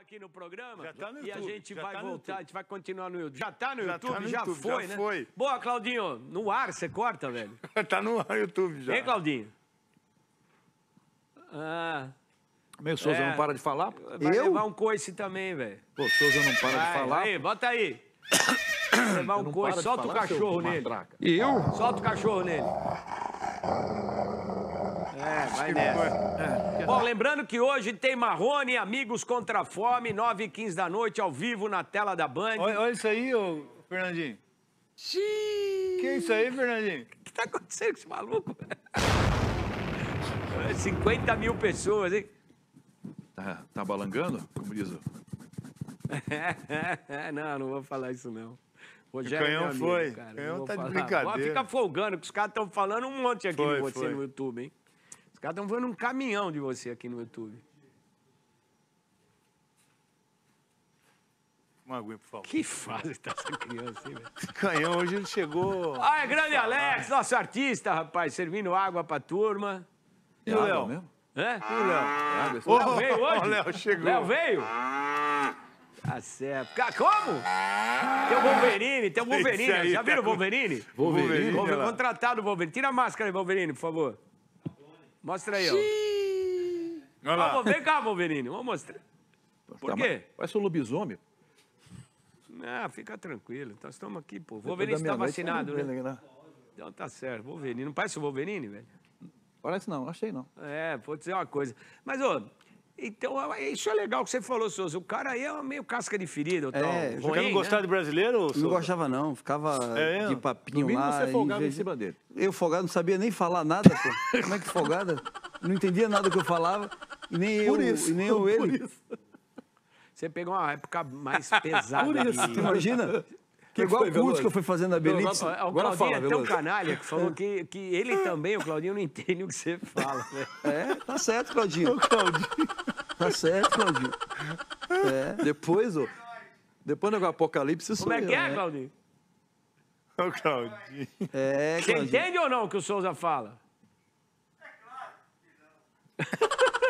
aqui no programa. Já tá no YouTube. E a gente vai tá voltar, a gente vai continuar no YouTube. Já tá no já tá YouTube, tá no já, YouTube foi, já foi, né? Foi. Boa, Claudinho. No ar você corta, velho? tá no YouTube já. Hein, Claudinho? Ah. Meu Souza é. não para de falar? Vai eu? levar um coice também, velho. Pô, Souza não para vai, de falar. Aí, bota aí. levar um coice, solta o cachorro nele. E eu? Solta o cachorro nele. Vai que nessa. É, Bom, tá. lembrando que hoje tem Marrone, Amigos Contra a Fome, 9 e 15 da noite, ao vivo na tela da Band. Olha, olha isso aí, ô, Fernandinho. Xiii. Que é isso aí, Fernandinho? O que tá acontecendo com esse maluco? 50 mil pessoas, hein? Tá, tá balangando, como diz o... É, não, não vou falar isso, não. o é canhão amigo, foi. Cara, canhão tá falar. de brincadeira. Ó, fica folgando, que os caras estão falando um monte aqui foi, você foi. no YouTube, hein? Os caras estão voando um caminhão de você aqui no YouTube. Uma aguinha, por favor. Que fase tá essa criança, aí, velho? Canhão, hoje ele chegou. Ah, é grande Alex, nosso artista, rapaz, servindo água pra turma. É o Léo? É? o Léo? É água, Ô, Léo veio hoje? O Léo chegou. Léo veio? Tá certo. Como? Tem o Wolverine, tem o Wolverine. Já viram o tá cara. Wolverine? Wolverine, Wolverine. olha Contratado o Wolverine. Tira a máscara aí, Wolverine, por favor. Mostra aí, ó. Olha lá. Ah, vem cá, Wolverine, vamos mostrar. Por tá, quê? Parece um lobisomem. Ah, fica tranquilo. Nós então, estamos aqui, pô. O Wolverine está tá vacinado, né? Aqui, né? Então tá certo. Wolverine. Não parece o Wolverine, velho? Parece não, achei não. É, vou dizer uma coisa. Mas, ô, então, é, é, isso é legal que você falou, Souza. O cara aí é meio casca de ferida. É, tal. Você não gostava né? de brasileiro? Souza? Não gostava, não. Ficava é, é. de papinho lá. você folgava em, vez... em cima dele. Eu folgado, não sabia nem falar nada, pô. Como é que folgada? Não entendia nada do que eu falava. E nem por eu, isso, e nem eu ele. Você pegou uma época mais pesada. por isso. Imagina? Que igual o curso que eu fui fazendo na Belitz. O Claudinho fala, é tão canalha que falou que, que ele também, o Claudinho, não entende o que você fala. Né? É, tá certo, Claudinho. O Claudinho. Tá certo, Claudinho. É, depois, ó, depois do apocalipse, sou Como é eu, que é, né? Claudinho? Ô, Claudinho. É, Claudinho. Você entende ou não o que o Souza fala? É claro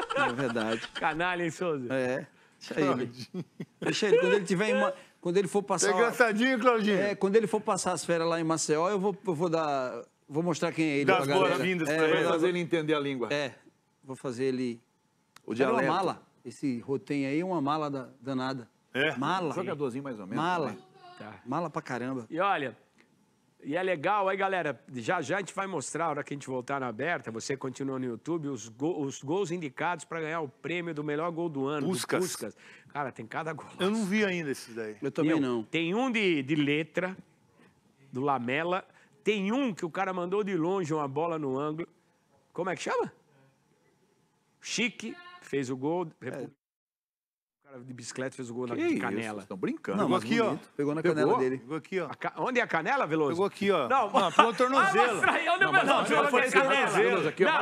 que não. É verdade. Canalha, hein, Souza? É. Deixa ele. Deixa ele. Quando ele tiver em... Quando ele for passar... é engraçadinho, Claudinho? É, quando ele for passar as férias lá em Maceió, eu vou, eu vou dar... Vou mostrar quem é ele. Das boas-vindas é, pra ele. fazer ele entender a língua. É. Vou fazer ele o dialeto. Era uma mala. Esse roteiro aí é uma mala da, danada. É? Mala. Um jogadorzinho mais ou menos. Mala. Né? Tá. Mala pra caramba. E olha, e é legal, aí galera, já já a gente vai mostrar, na hora que a gente voltar na aberta, você continua no YouTube, os, go, os gols indicados para ganhar o prêmio do melhor gol do ano. buscas Do Cara, tem cada gol. Eu não vi ainda esses daí. Eu também não. Tem um de, de letra, do Lamela. Tem um que o cara mandou de longe uma bola no ângulo. Como é que chama? Chique fez o gol. É, cara de bicicleta fez o gol que na de canela. Estão brincando. Não, pegou aqui, bonito. ó. Pegou na pegou? canela dele. Pegou aqui, ó. Ca... Onde é a canela, Veloso? Pegou aqui, ó. Não, não pegou o tornozelo. Ah, não, não, não, não, foi tornozelo. Aqui, não, não.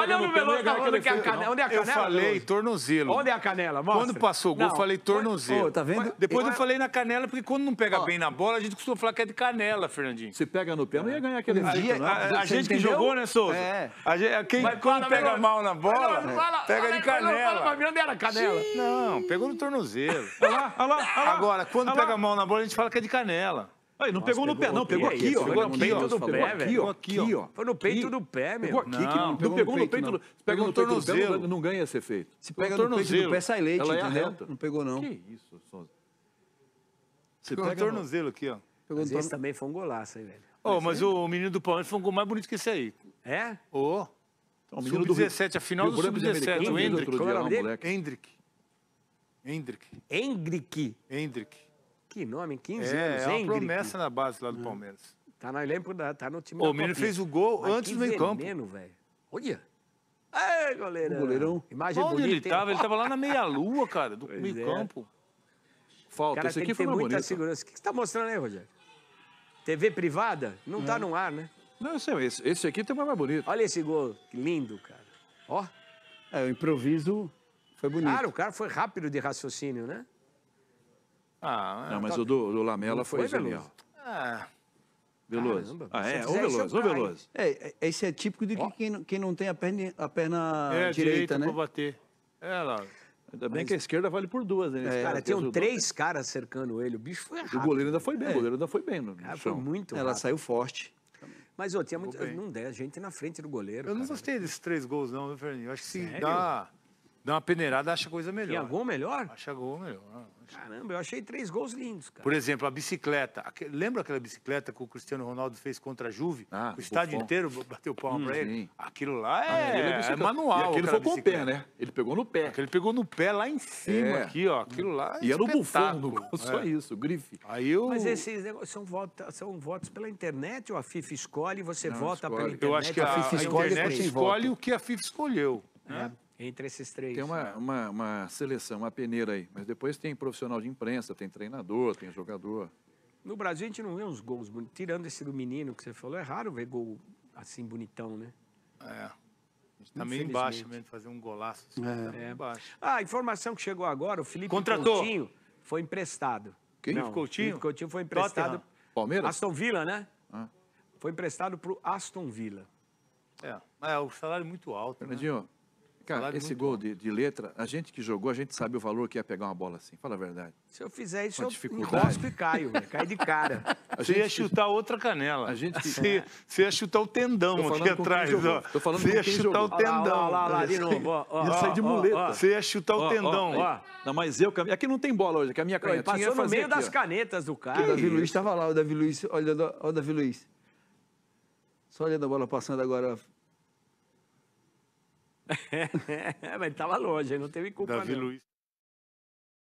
Olha o Veloso tá falando é que é a canela. Onde é a canela? Eu falei tornozelo. Onde é a canela? Mostra. Quando passou o gol, eu falei tornozelo. Tá vendo? Depois eu falei na canela, porque quando não pega bem na bola, a gente costuma falar que é de canela, Fernandinho. você pega no pé, não ia ganhar aquele dia. A gente que jogou, né, Souza? É. Quem pega mal na bola, pega de canela. Fala pra mim, onde era a canela? Não. Não, pegou no tornozelo. Olha lá, olha lá, olha lá. Agora, quando olha pega lá. a mão na bola, a gente fala que é de canela. Aí, não Nossa, pegou no pé, não, pegou aqui, ó. Pegou aqui, ó. Pegou aqui, ó. Foi no peito do pé, meu. Pegou aqui, não, que não, pegou, pegou no peito do pé. Pegou no tornozelo. Não, não ganha esse efeito. Se pega no peito do pé, sai leite, é entendeu? Não pegou, não. Que isso, Souza. Você pegou no tornozelo aqui, ó. Mas esse também foi um golaço aí, velho. Oh, mas assim? o menino do Palmeiras foi um gol mais bonito que esse aí. É? Ô. Então, Sub-17, a final do Sub-17, o Hendrick. É o Hendrick. Hendrick. Hendrick. Hendrick. Que nome, 15 é, anos, É uma Hendrick. promessa na base lá do ah. Palmeiras. Tá, na, lembro, da, tá no time o da O menino fez o gol Mas antes do meio campo. velho. Olha. É, goleirão. O goleirão. Imagem Onde bonita. ele tava? Ele tava lá na meia-lua, cara, do meio campo. É. Falta, cara, esse aqui foi muito bonito. segurança. O que você tá mostrando aí, Rogério? TV privada? Não tá hum. no ar, né? Não, sei, esse, esse aqui tem uma mais bonito. Olha esse gol, que lindo, cara. Ó. É, o improviso foi bonito. Cara, o cara foi rápido de raciocínio, né? Ah, é. não, mas tá o do, do Lamela foi, foi genial. Veloso. Ah. Veloso. ah, é, ô Veloso, ô Veloso. É, é, esse é típico de que quem, quem, não tem a perna, a perna é, direita, né? né? bater. É, lá. Ainda bem mas... que a esquerda vale por duas, né? É, cara, tinham três caras cercando ele. O bicho foi rápido. O goleiro ainda foi bem, é. o goleiro ainda foi bem. No, cara, foi muito Ela rápido. saiu forte. Mas, ô, tinha muito... não der gente na frente do goleiro. Eu cara. não gostei desses três gols, não, viu, Eu acho que se dá Dá uma peneirada, acha coisa melhor. Tinha gol melhor? Acha gol melhor. Caramba, eu achei três gols lindos, cara. Por exemplo, a bicicleta. Lembra aquela bicicleta que o Cristiano Ronaldo fez contra a Juve? Ah, o estádio inteiro bateu palma hum, pra ele. Sim. Aquilo lá ah, é, é, é, manual. E aquele foi com o pé, né? Ele pegou no pé. Aquele pegou no pé lá em cima, é. aqui, ó. Aquilo lá é E era o bufão do gol, só isso, grife. Aí eu... Mas esses negócios são, votos são votos pela internet ou a FIFA escolhe e você Não, vota escolhe. pela internet? Eu acho que a, a, a internet escolhe, escolhe o que a FIFA escolheu, é. né? Entre esses três. Tem uma, né? uma, uma, seleção, uma peneira aí. Mas depois tem profissional de imprensa, tem treinador, tem jogador. No Brasil a gente não vê uns gols bonitos. Tirando esse do menino que você falou, é raro ver gol assim bonitão, né? É. Tá meio embaixo mesmo, fazer um golaço. Assim, é. Tá é. Embaixo. Ah, a informação que chegou agora, o Felipe Contratou. Coutinho foi emprestado. Quem? Não, Coutinho? Felipe Coutinho foi emprestado. Tottenham. Palmeiras? Aston Villa, né? Ah. Foi emprestado pro Aston Villa. É, mas é um salário é muito alto. Né? Fernandinho, né? Cara, esse gol de, de, letra, a gente que jogou, a gente sabe o valor que ia pegar uma bola assim. Fala a verdade. Se eu fizer isso, eu gosto e caio. Cai de cara. A você gente... ia chutar outra canela. A gente que... você, você ia chutar o tendão aqui atrás. Ó. Tô falando você ia chutar jogou. o tendão. Olha lá, olha lá, olha lá de novo. Ó, ó, ia sair de muleta. Ó, você ia chutar o tendão. Não, mas eu... Aqui é não tem bola hoje, que a minha caneta. Ele passou no meio aqui, das canetas do cara. O Davi Luiz estava lá, o Davi Luiz. Olha, olha o Davi Luiz. Só olhando a bola passando agora É, né? Mas ele estava longe, não teve culpa. Davi não. Luiz.